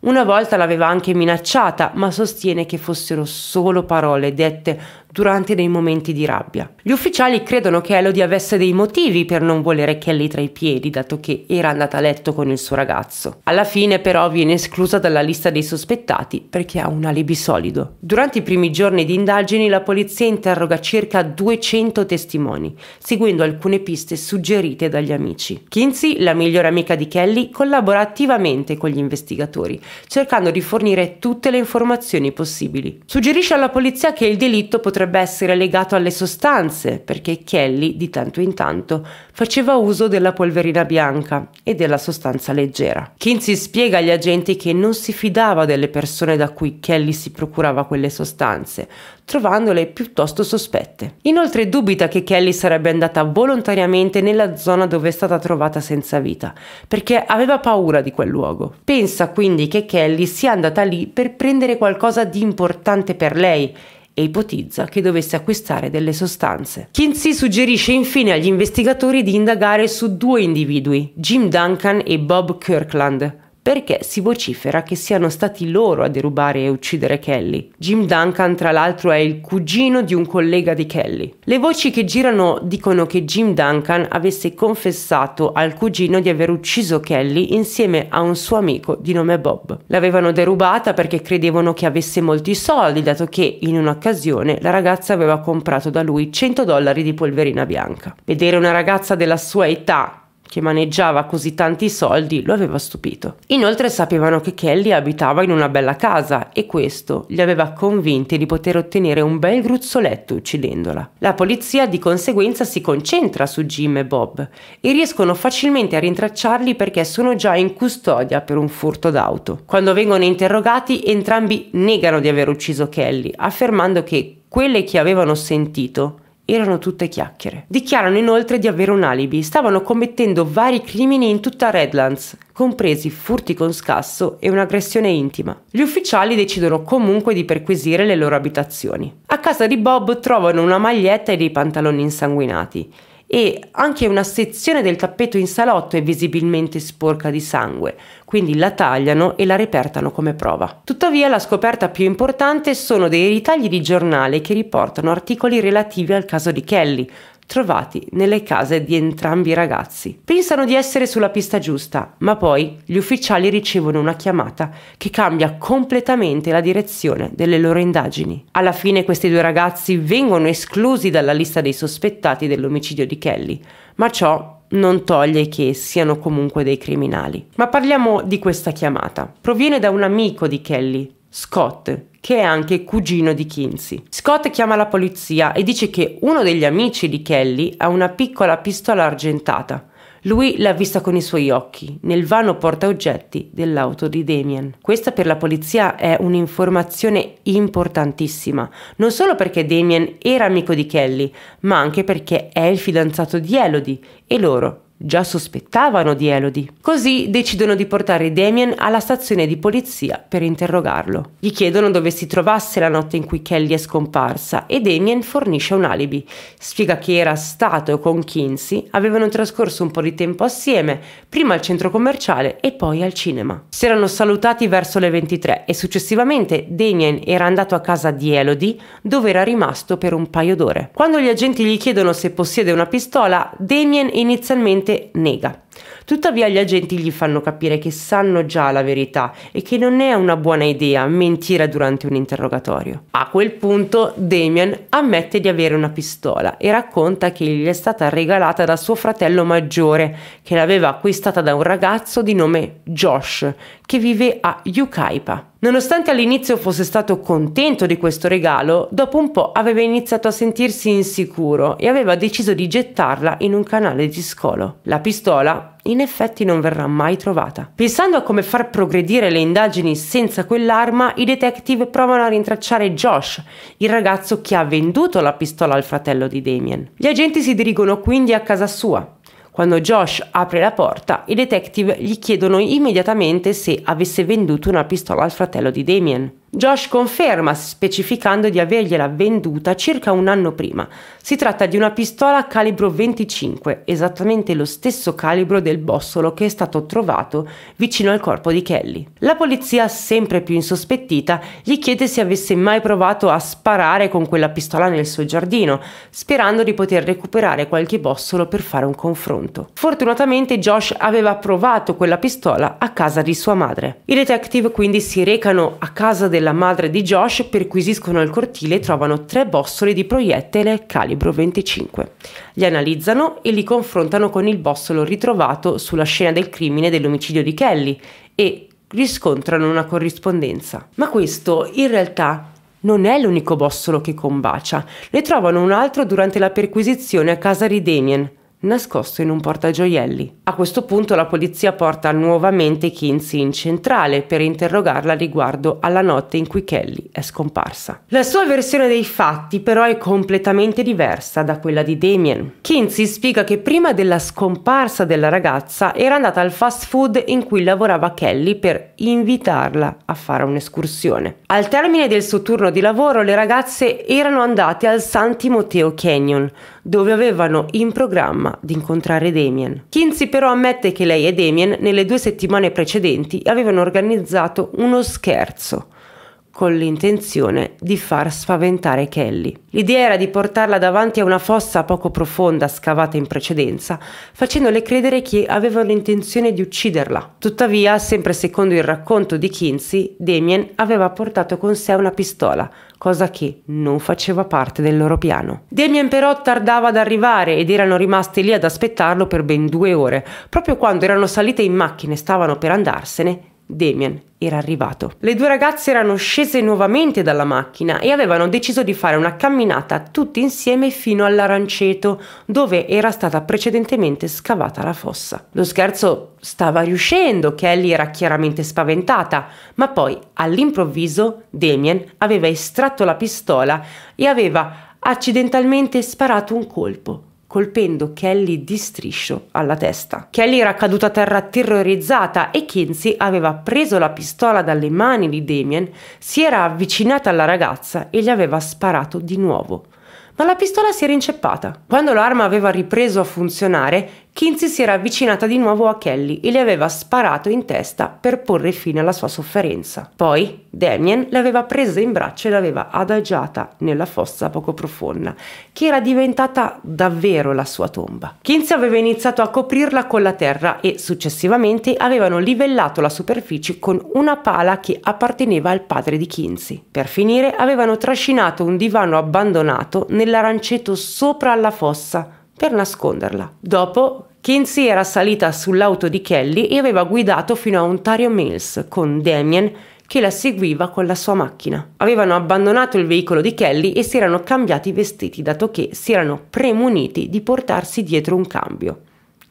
una volta l'aveva anche minacciata, ma sostiene che fossero solo parole dette durante dei momenti di rabbia. Gli ufficiali credono che Elodie avesse dei motivi per non volere Kelly tra i piedi, dato che era andata a letto con il suo ragazzo. Alla fine però viene esclusa dalla lista dei sospettati perché ha un alibi solido. Durante i primi giorni di indagini la polizia interroga circa 200 testimoni, seguendo alcune piste suggerite dagli amici. Kinsey, la migliore amica di Kelly, collabora attivamente con gli investigatori, cercando di fornire tutte le informazioni possibili. Suggerisce alla polizia che il delitto potrebbe potrebbe essere legato alle sostanze, perché Kelly di tanto in tanto faceva uso della polverina bianca e della sostanza leggera. Kinsey spiega agli agenti che non si fidava delle persone da cui Kelly si procurava quelle sostanze, trovandole piuttosto sospette. Inoltre dubita che Kelly sarebbe andata volontariamente nella zona dove è stata trovata senza vita, perché aveva paura di quel luogo. Pensa quindi che Kelly sia andata lì per prendere qualcosa di importante per lei e ipotizza che dovesse acquistare delle sostanze. Kinsey suggerisce infine agli investigatori di indagare su due individui, Jim Duncan e Bob Kirkland, perché si vocifera che siano stati loro a derubare e uccidere Kelly. Jim Duncan, tra l'altro, è il cugino di un collega di Kelly. Le voci che girano dicono che Jim Duncan avesse confessato al cugino di aver ucciso Kelly insieme a un suo amico di nome Bob. L'avevano derubata perché credevano che avesse molti soldi, dato che in un'occasione la ragazza aveva comprato da lui 100 dollari di polverina bianca. Vedere una ragazza della sua età che maneggiava così tanti soldi lo aveva stupito. Inoltre sapevano che Kelly abitava in una bella casa e questo li aveva convinti di poter ottenere un bel gruzzoletto uccidendola. La polizia di conseguenza si concentra su Jim e Bob e riescono facilmente a rintracciarli perché sono già in custodia per un furto d'auto. Quando vengono interrogati entrambi negano di aver ucciso Kelly, affermando che quelle che avevano sentito erano tutte chiacchiere. Dichiarano inoltre di avere un alibi, stavano commettendo vari crimini in tutta Redlands, compresi furti con scasso e un'aggressione intima. Gli ufficiali decidono comunque di perquisire le loro abitazioni. A casa di Bob trovano una maglietta e dei pantaloni insanguinati e anche una sezione del tappeto in salotto è visibilmente sporca di sangue, quindi la tagliano e la repertano come prova. Tuttavia la scoperta più importante sono dei ritagli di giornale che riportano articoli relativi al caso di Kelly, trovati nelle case di entrambi i ragazzi. Pensano di essere sulla pista giusta, ma poi gli ufficiali ricevono una chiamata che cambia completamente la direzione delle loro indagini. Alla fine questi due ragazzi vengono esclusi dalla lista dei sospettati dell'omicidio di Kelly, ma ciò non toglie che siano comunque dei criminali. Ma parliamo di questa chiamata. Proviene da un amico di Kelly, Scott, che è anche cugino di Kinsey. Scott chiama la polizia e dice che uno degli amici di Kelly ha una piccola pistola argentata. Lui l'ha vista con i suoi occhi, nel vano portaoggetti dell'auto di Damien. Questa per la polizia è un'informazione importantissima, non solo perché Damien era amico di Kelly, ma anche perché è il fidanzato di Elodie e loro Già sospettavano di Elodie. Così decidono di portare Damien alla stazione di polizia per interrogarlo. Gli chiedono dove si trovasse la notte in cui Kelly è scomparsa e Damien fornisce un alibi. Spiega che era stato con Kinsey, avevano trascorso un po' di tempo assieme, prima al centro commerciale e poi al cinema. Si erano salutati verso le 23 e successivamente Damien era andato a casa di Elodie dove era rimasto per un paio d'ore. Quando gli agenti gli chiedono se possiede una pistola, Damien inizialmente ovviamente nega. Tuttavia gli agenti gli fanno capire che sanno già la verità e che non è una buona idea mentire durante un interrogatorio. A quel punto Damien ammette di avere una pistola e racconta che gli è stata regalata da suo fratello maggiore che l'aveva acquistata da un ragazzo di nome Josh che vive a Yukaipa. Nonostante all'inizio fosse stato contento di questo regalo, dopo un po' aveva iniziato a sentirsi insicuro e aveva deciso di gettarla in un canale di scolo. La pistola in effetti non verrà mai trovata. Pensando a come far progredire le indagini senza quell'arma, i detective provano a rintracciare Josh, il ragazzo che ha venduto la pistola al fratello di Damien. Gli agenti si dirigono quindi a casa sua, quando Josh apre la porta, i detective gli chiedono immediatamente se avesse venduto una pistola al fratello di Damien. Josh conferma specificando di avergliela venduta circa un anno prima. Si tratta di una pistola calibro 25, esattamente lo stesso calibro del bossolo che è stato trovato vicino al corpo di Kelly. La polizia, sempre più insospettita, gli chiede se avesse mai provato a sparare con quella pistola nel suo giardino, sperando di poter recuperare qualche bossolo per fare un confronto. Fortunatamente Josh aveva provato quella pistola a casa di sua madre. I detective quindi si recano a casa del della madre di Josh perquisiscono il cortile e trovano tre bossoli di proiettile calibro 25. Li analizzano e li confrontano con il bossolo ritrovato sulla scena del crimine dell'omicidio di Kelly e riscontrano una corrispondenza. Ma questo in realtà non è l'unico bossolo che combacia, ne trovano un altro durante la perquisizione a casa di Damien, nascosto in un portagioielli. A questo punto la polizia porta nuovamente Kinsey in centrale per interrogarla riguardo alla notte in cui Kelly è scomparsa. La sua versione dei fatti però è completamente diversa da quella di Damien. Kinsey spiega che prima della scomparsa della ragazza era andata al fast food in cui lavorava Kelly per invitarla a fare un'escursione. Al termine del suo turno di lavoro le ragazze erano andate al San Timoteo Canyon, dove avevano in programma prima di incontrare Damien. Kinsey però ammette che lei e Damien nelle due settimane precedenti avevano organizzato uno scherzo con l'intenzione di far spaventare Kelly. L'idea era di portarla davanti a una fossa poco profonda scavata in precedenza, facendole credere che avevano l'intenzione di ucciderla. Tuttavia, sempre secondo il racconto di Kinsey, Damien aveva portato con sé una pistola, cosa che non faceva parte del loro piano. Damien però tardava ad arrivare ed erano rimasti lì ad aspettarlo per ben due ore. Proprio quando erano salite in macchina e stavano per andarsene, Damien era arrivato. Le due ragazze erano scese nuovamente dalla macchina e avevano deciso di fare una camminata tutti insieme fino all'aranceto, dove era stata precedentemente scavata la fossa. Lo scherzo stava riuscendo, Kelly era chiaramente spaventata, ma poi all'improvviso Damien aveva estratto la pistola e aveva accidentalmente sparato un colpo colpendo Kelly di striscio alla testa. Kelly era caduta a terra terrorizzata e Kinsey aveva preso la pistola dalle mani di Damien, si era avvicinata alla ragazza e gli aveva sparato di nuovo. Ma la pistola si era inceppata. Quando l'arma aveva ripreso a funzionare, Kinsey si era avvicinata di nuovo a Kelly e le aveva sparato in testa per porre fine alla sua sofferenza. Poi Damien l'aveva presa in braccio e l'aveva adagiata nella fossa poco profonda, che era diventata davvero la sua tomba. Kinsey aveva iniziato a coprirla con la terra e successivamente avevano livellato la superficie con una pala che apparteneva al padre di Kinsey. Per finire avevano trascinato un divano abbandonato nell'aranceto sopra alla fossa per nasconderla. Dopo, Kinsey era salita sull'auto di Kelly e aveva guidato fino a Ontario Mills con Damien che la seguiva con la sua macchina. Avevano abbandonato il veicolo di Kelly e si erano cambiati i vestiti dato che si erano premuniti di portarsi dietro un cambio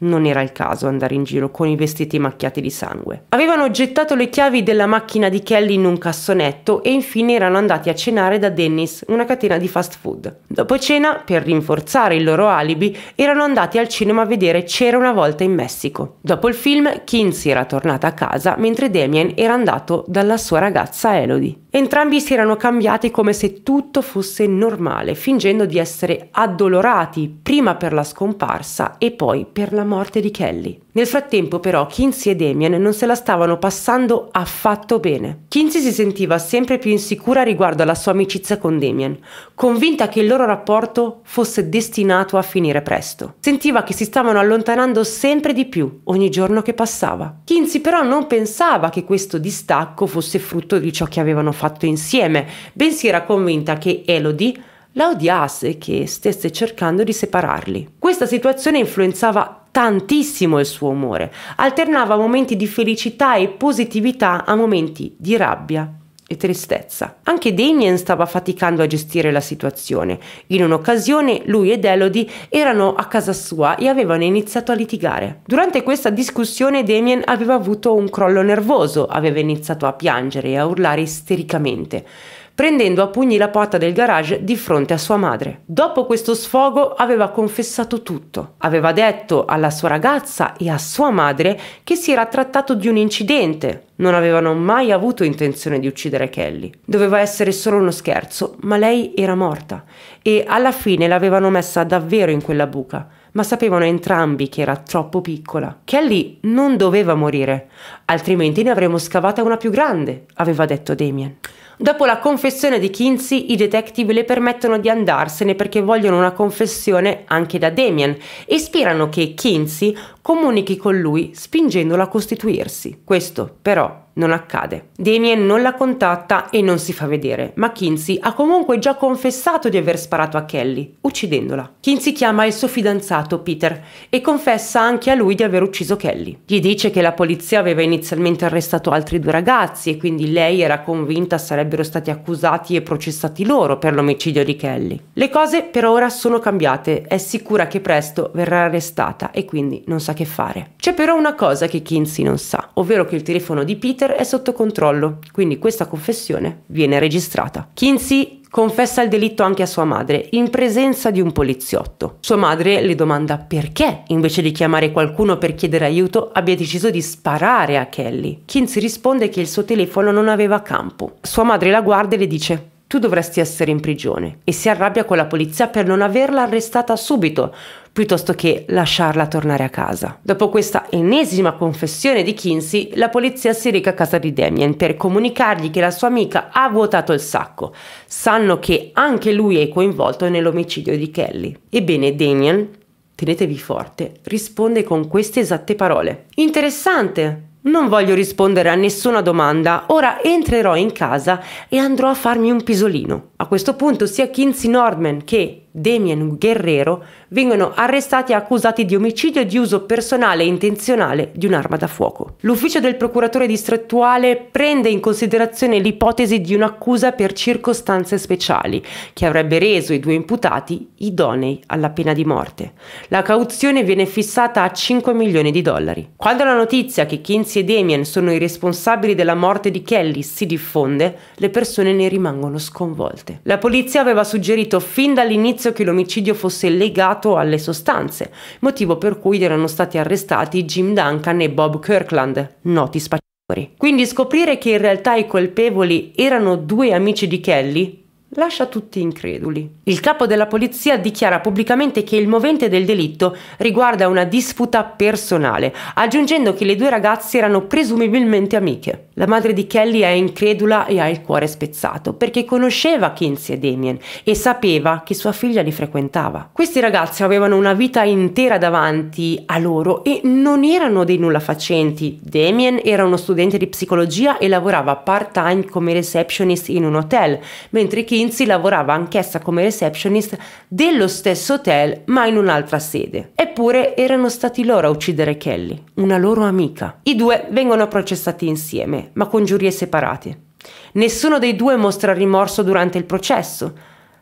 non era il caso andare in giro con i vestiti macchiati di sangue. Avevano gettato le chiavi della macchina di Kelly in un cassonetto e infine erano andati a cenare da Dennis, una catena di fast food. Dopo cena, per rinforzare il loro alibi, erano andati al cinema a vedere C'era una volta in Messico. Dopo il film, Kinsey era tornata a casa mentre Damien era andato dalla sua ragazza Elodie. Entrambi si erano cambiati come se tutto fosse normale, fingendo di essere addolorati prima per la scomparsa e poi per la morte di Kelly. Nel frattempo però Kinsey e Damien non se la stavano passando affatto bene. Kinsey si sentiva sempre più insicura riguardo alla sua amicizia con Damien, convinta che il loro rapporto fosse destinato a finire presto. Sentiva che si stavano allontanando sempre di più ogni giorno che passava. Kinsey però non pensava che questo distacco fosse frutto di ciò che avevano fatto fatto insieme, bensì era convinta che Elodie la odiasse e che stesse cercando di separarli. Questa situazione influenzava tantissimo il suo umore, alternava momenti di felicità e positività a momenti di rabbia e tristezza. Anche Damien stava faticando a gestire la situazione. In un'occasione lui ed Elodie erano a casa sua e avevano iniziato a litigare. Durante questa discussione Damien aveva avuto un crollo nervoso, aveva iniziato a piangere e a urlare istericamente prendendo a pugni la porta del garage di fronte a sua madre. Dopo questo sfogo aveva confessato tutto. Aveva detto alla sua ragazza e a sua madre che si era trattato di un incidente. Non avevano mai avuto intenzione di uccidere Kelly. Doveva essere solo uno scherzo, ma lei era morta e alla fine l'avevano messa davvero in quella buca ma sapevano entrambi che era troppo piccola. Kelly non doveva morire, altrimenti ne avremmo scavata una più grande, aveva detto Damien. Dopo la confessione di Kinsey, i detective le permettono di andarsene perché vogliono una confessione anche da Damien e sperano che Kinsey comunichi con lui spingendolo a costituirsi. Questo, però, non accade. Damien non la contatta e non si fa vedere, ma Kinsey ha comunque già confessato di aver sparato a Kelly, uccidendola. Kinsey chiama il suo fidanzato Peter e confessa anche a lui di aver ucciso Kelly. Gli dice che la polizia aveva inizialmente arrestato altri due ragazzi e quindi lei era convinta sarebbero stati accusati e processati loro per l'omicidio di Kelly. Le cose per ora sono cambiate, è sicura che presto verrà arrestata e quindi non sa che fare. C'è però una cosa che Kinsey non sa, ovvero che il telefono di Peter l'iter è sotto controllo, quindi questa confessione viene registrata. Kinsey confessa il delitto anche a sua madre, in presenza di un poliziotto. Sua madre le domanda perché, invece di chiamare qualcuno per chiedere aiuto, abbia deciso di sparare a Kelly. Kinsey risponde che il suo telefono non aveva campo. Sua madre la guarda e le dice tu dovresti essere in prigione e si arrabbia con la polizia per non averla arrestata subito, piuttosto che lasciarla tornare a casa. Dopo questa ennesima confessione di Kinsey, la polizia si reca a casa di Damien per comunicargli che la sua amica ha vuotato il sacco. Sanno che anche lui è coinvolto nell'omicidio di Kelly. Ebbene, Damien, tenetevi forte, risponde con queste esatte parole. Interessante, non voglio rispondere a nessuna domanda, ora entrerò in casa e andrò a farmi un pisolino. A questo punto sia Kinsey Nordman che Damien Guerrero vengono arrestati e accusati di omicidio e di uso personale e intenzionale di un'arma da fuoco. L'ufficio del procuratore distrettuale prende in considerazione l'ipotesi di un'accusa per circostanze speciali, che avrebbe reso i due imputati idonei alla pena di morte. La cauzione viene fissata a 5 milioni di dollari. Quando la notizia che Kinsey e Damien sono i responsabili della morte di Kelly si diffonde, le persone ne rimangono sconvolte morte. La polizia aveva suggerito fin dall'inizio che l'omicidio fosse legato alle sostanze, motivo per cui erano stati arrestati Jim Duncan e Bob Kirkland, noti spacciatori. Quindi scoprire che in realtà i colpevoli erano due amici di Kelly lascia tutti increduli. Il capo della polizia dichiara pubblicamente che il movente del delitto riguarda una disputa personale, aggiungendo che le due ragazze erano presumibilmente amiche. La madre di Kelly è incredula e ha il cuore spezzato, perché conosceva Kinsey e Damien e sapeva che sua figlia li frequentava. Questi ragazzi avevano una vita intera davanti a loro e non erano dei nulla facenti. Damien era uno studente di psicologia e lavorava part-time come receptionist in un hotel, mentre Kinsey Lindsay lavorava anch'essa come receptionist dello stesso hotel ma in un'altra sede. Eppure erano stati loro a uccidere Kelly, una loro amica. I due vengono processati insieme, ma con giurie separate. Nessuno dei due mostra rimorso durante il processo.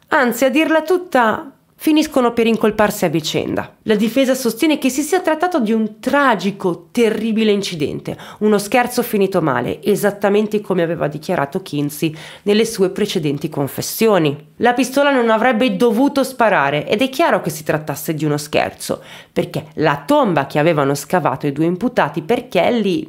Anzi, a dirla tutta, finiscono per incolparsi a vicenda. La difesa sostiene che si sia trattato di un tragico, terribile incidente, uno scherzo finito male, esattamente come aveva dichiarato Kinsey nelle sue precedenti confessioni. La pistola non avrebbe dovuto sparare ed è chiaro che si trattasse di uno scherzo, perché la tomba che avevano scavato i due imputati per Kelly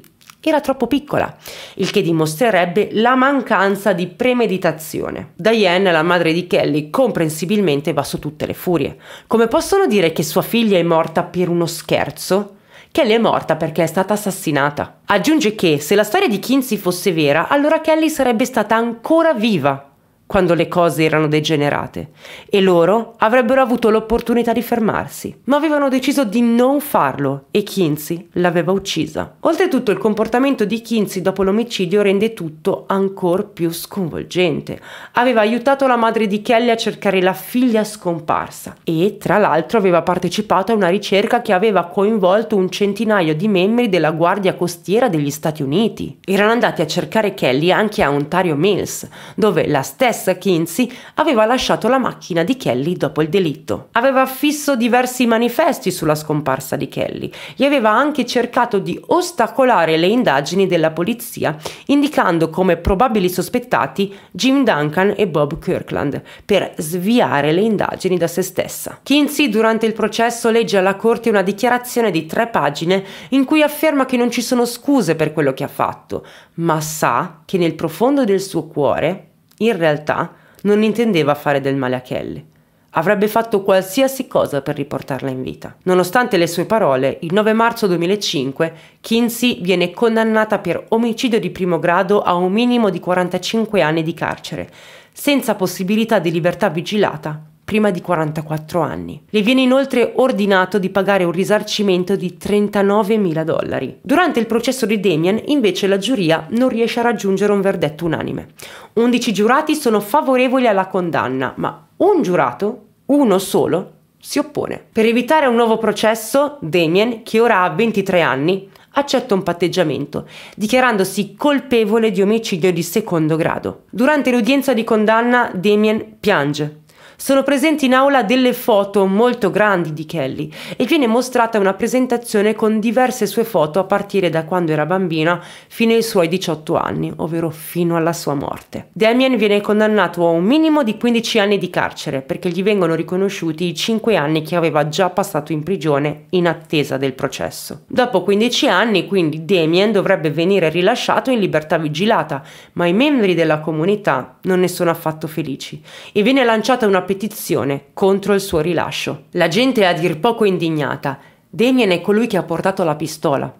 era troppo piccola, il che dimostrerebbe la mancanza di premeditazione. Diane, la madre di Kelly, comprensibilmente va su tutte le furie. Come possono dire che sua figlia è morta per uno scherzo? Kelly è morta perché è stata assassinata. Aggiunge che se la storia di Kinsey fosse vera, allora Kelly sarebbe stata ancora viva quando le cose erano degenerate e loro avrebbero avuto l'opportunità di fermarsi, ma avevano deciso di non farlo e Kinsey l'aveva uccisa. Oltretutto il comportamento di Kinsey dopo l'omicidio rende tutto ancora più sconvolgente. Aveva aiutato la madre di Kelly a cercare la figlia scomparsa e tra l'altro aveva partecipato a una ricerca che aveva coinvolto un centinaio di membri della Guardia Costiera degli Stati Uniti. Erano andati a cercare Kelly anche a Ontario Mills, dove la stessa stessa Kinsey aveva lasciato la macchina di Kelly dopo il delitto. Aveva affisso diversi manifesti sulla scomparsa di Kelly e aveva anche cercato di ostacolare le indagini della polizia, indicando come probabili sospettati Jim Duncan e Bob Kirkland, per sviare le indagini da se stessa. Kinsey durante il processo legge alla corte una dichiarazione di tre pagine in cui afferma che non ci sono scuse per quello che ha fatto, ma sa che nel profondo del suo cuore in realtà non intendeva fare del male a Kelly. Avrebbe fatto qualsiasi cosa per riportarla in vita. Nonostante le sue parole, il 9 marzo 2005 Kinsey viene condannata per omicidio di primo grado a un minimo di 45 anni di carcere, senza possibilità di libertà vigilata prima di 44 anni. Le viene inoltre ordinato di pagare un risarcimento di 39.000 dollari. Durante il processo di Damien, invece, la giuria non riesce a raggiungere un verdetto unanime. 11 giurati sono favorevoli alla condanna, ma un giurato, uno solo, si oppone. Per evitare un nuovo processo, Damien, che ora ha 23 anni, accetta un patteggiamento, dichiarandosi colpevole di omicidio di secondo grado. Durante l'udienza di condanna, Damien piange sono presenti in aula delle foto molto grandi di Kelly e viene mostrata una presentazione con diverse sue foto a partire da quando era bambina fino ai suoi 18 anni, ovvero fino alla sua morte. Damien viene condannato a un minimo di 15 anni di carcere perché gli vengono riconosciuti i 5 anni che aveva già passato in prigione in attesa del processo. Dopo 15 anni, quindi, Damien dovrebbe venire rilasciato in libertà vigilata, ma i membri della comunità non ne sono affatto felici e viene lanciata una petizione contro il suo rilascio. La gente è a dir poco indignata. Damien è colui che ha portato la pistola.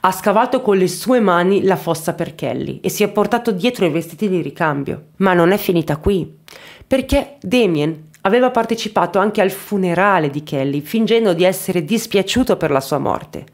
Ha scavato con le sue mani la fossa per Kelly e si è portato dietro i vestiti di ricambio. Ma non è finita qui, perché Damien aveva partecipato anche al funerale di Kelly, fingendo di essere dispiaciuto per la sua morte.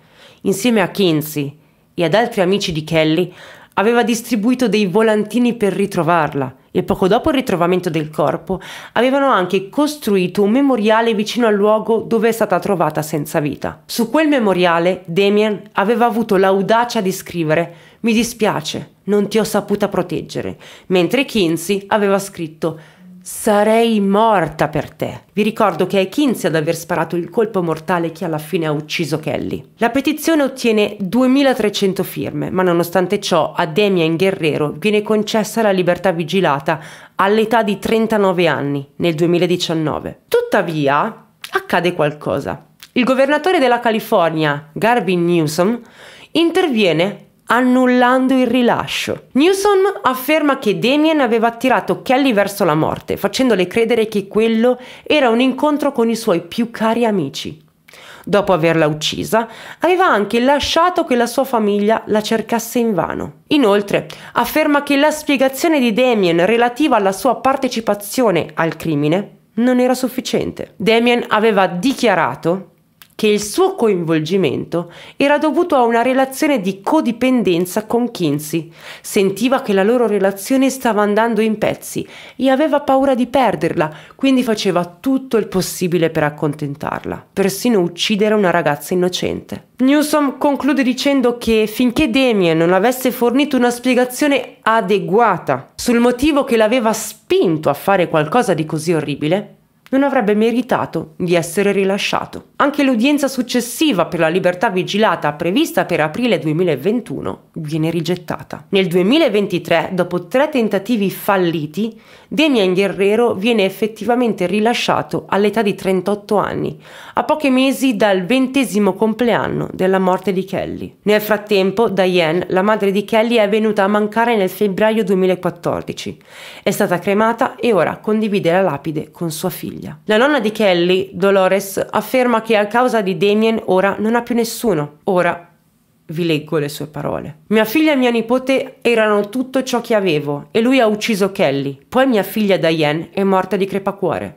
Insieme a Kinsey e ad altri amici di Kelly, aveva distribuito dei volantini per ritrovarla e poco dopo il ritrovamento del corpo, avevano anche costruito un memoriale vicino al luogo dove è stata trovata senza vita. Su quel memoriale Damien aveva avuto l'audacia di scrivere Mi dispiace, non ti ho saputa proteggere, mentre Kinsey aveva scritto Sarei morta per te. Vi ricordo che è Kinsey ad aver sparato il colpo mortale che alla fine ha ucciso Kelly. La petizione ottiene 2300 firme, ma nonostante ciò a Demian Guerrero viene concessa la libertà vigilata all'età di 39 anni nel 2019. Tuttavia, accade qualcosa. Il governatore della California, Garvin Newsom, interviene annullando il rilascio. Newsom afferma che Damien aveva attirato Kelly verso la morte, facendole credere che quello era un incontro con i suoi più cari amici. Dopo averla uccisa, aveva anche lasciato che la sua famiglia la cercasse invano. Inoltre, afferma che la spiegazione di Damien relativa alla sua partecipazione al crimine non era sufficiente. Damien aveva dichiarato che il suo coinvolgimento era dovuto a una relazione di codipendenza con Kinsey. Sentiva che la loro relazione stava andando in pezzi e aveva paura di perderla, quindi faceva tutto il possibile per accontentarla, persino uccidere una ragazza innocente. Newsom conclude dicendo che finché Damien non avesse fornito una spiegazione adeguata sul motivo che l'aveva spinto a fare qualcosa di così orribile, non avrebbe meritato di essere rilasciato. Anche l'udienza successiva per la libertà vigilata prevista per aprile 2021 viene rigettata. Nel 2023, dopo tre tentativi falliti, Demian Guerrero viene effettivamente rilasciato all'età di 38 anni, a pochi mesi dal ventesimo compleanno della morte di Kelly. Nel frattempo, Diane, la madre di Kelly, è venuta a mancare nel febbraio 2014. È stata cremata e ora condivide la lapide con sua figlia famiglia. La nonna di Kelly, Dolores, afferma che a causa di Damien ora non ha più nessuno. Ora vi leggo le sue parole. Mia figlia e mia nipote erano tutto ciò che avevo e lui ha ucciso Kelly. Poi mia figlia Diane è morta di crepacuore.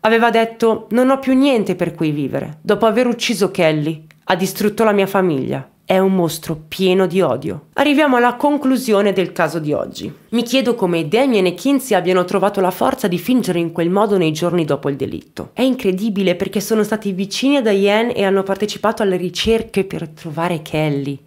Aveva detto non ho più niente per cui vivere. Dopo aver ucciso Kelly ha distrutto la mia famiglia è un mostro pieno di odio. Arriviamo alla conclusione del caso di oggi. Mi chiedo come Damien e Kinsey abbiano trovato la forza di fingere in quel modo nei giorni dopo il delitto. È incredibile perché sono stati vicini a Diane e hanno partecipato alle ricerche per trovare Kelly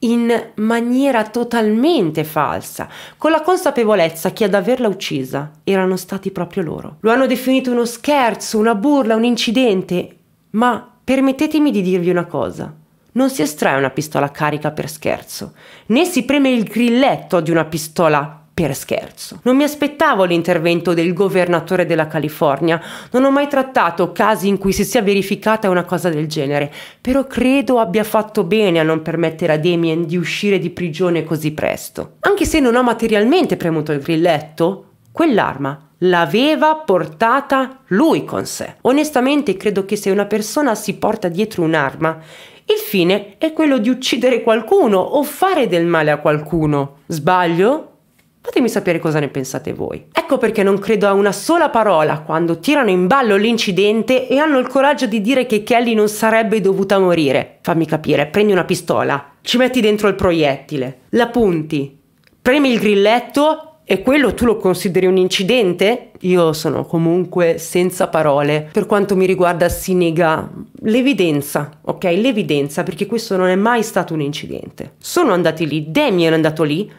in maniera totalmente falsa, con la consapevolezza che ad averla uccisa erano stati proprio loro. Lo hanno definito uno scherzo, una burla, un incidente, ma permettetemi di dirvi una cosa. Non si estrae una pistola carica per scherzo, né si preme il grilletto di una pistola per scherzo. Non mi aspettavo l'intervento del governatore della California, non ho mai trattato casi in cui si sia verificata una cosa del genere, però credo abbia fatto bene a non permettere a Damien di uscire di prigione così presto. Anche se non ha materialmente premuto il grilletto, quell'arma l'aveva portata lui con sé. Onestamente credo che se una persona si porta dietro un'arma, il fine è quello di uccidere qualcuno o fare del male a qualcuno. Sbaglio? Fatemi sapere cosa ne pensate voi. Ecco perché non credo a una sola parola quando tirano in ballo l'incidente e hanno il coraggio di dire che Kelly non sarebbe dovuta morire. Fammi capire, prendi una pistola, ci metti dentro il proiettile, la punti, premi il grilletto e quello tu lo consideri un incidente? Io sono comunque senza parole. Per quanto mi riguarda si nega l'evidenza, ok? L'evidenza perché questo non è mai stato un incidente. Sono andati lì, Damien è andato lì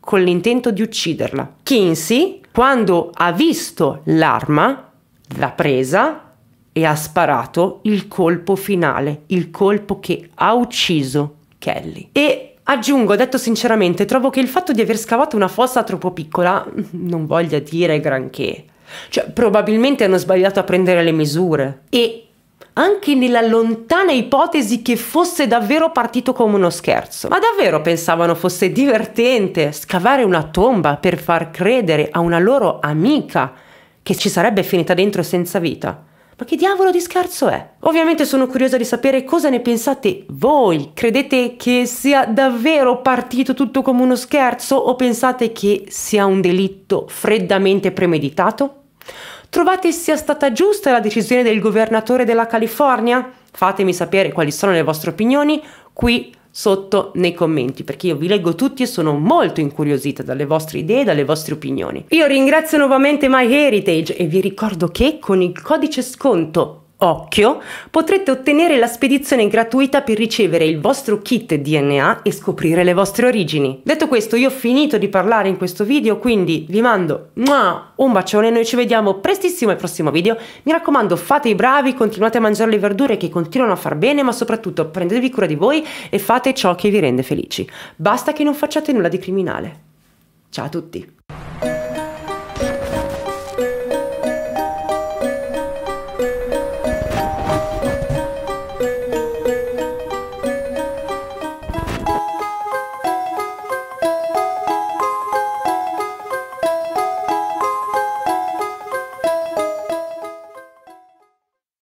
con l'intento di ucciderla. Kinsey, quando ha visto l'arma, l'ha presa e ha sparato il colpo finale, il colpo che ha ucciso Kelly. E Aggiungo, detto sinceramente, trovo che il fatto di aver scavato una fossa troppo piccola non voglia dire granché. Cioè, probabilmente hanno sbagliato a prendere le misure. E anche nella lontana ipotesi che fosse davvero partito come uno scherzo. Ma davvero pensavano fosse divertente scavare una tomba per far credere a una loro amica che ci sarebbe finita dentro senza vita? Ma che diavolo di scherzo è? Ovviamente sono curiosa di sapere cosa ne pensate voi. Credete che sia davvero partito tutto come uno scherzo o pensate che sia un delitto freddamente premeditato? Trovate sia stata giusta la decisione del governatore della California? Fatemi sapere quali sono le vostre opinioni qui sotto nei commenti perché io vi leggo tutti e sono molto incuriosita dalle vostre idee, e dalle vostre opinioni. Io ringrazio nuovamente MyHeritage e vi ricordo che con il codice sconto Occhio, potrete ottenere la spedizione gratuita per ricevere il vostro kit DNA e scoprire le vostre origini. Detto questo, io ho finito di parlare in questo video, quindi vi mando un bacione, noi ci vediamo prestissimo al prossimo video. Mi raccomando, fate i bravi, continuate a mangiare le verdure che continuano a far bene, ma soprattutto prendetevi cura di voi e fate ciò che vi rende felici. Basta che non facciate nulla di criminale. Ciao a tutti!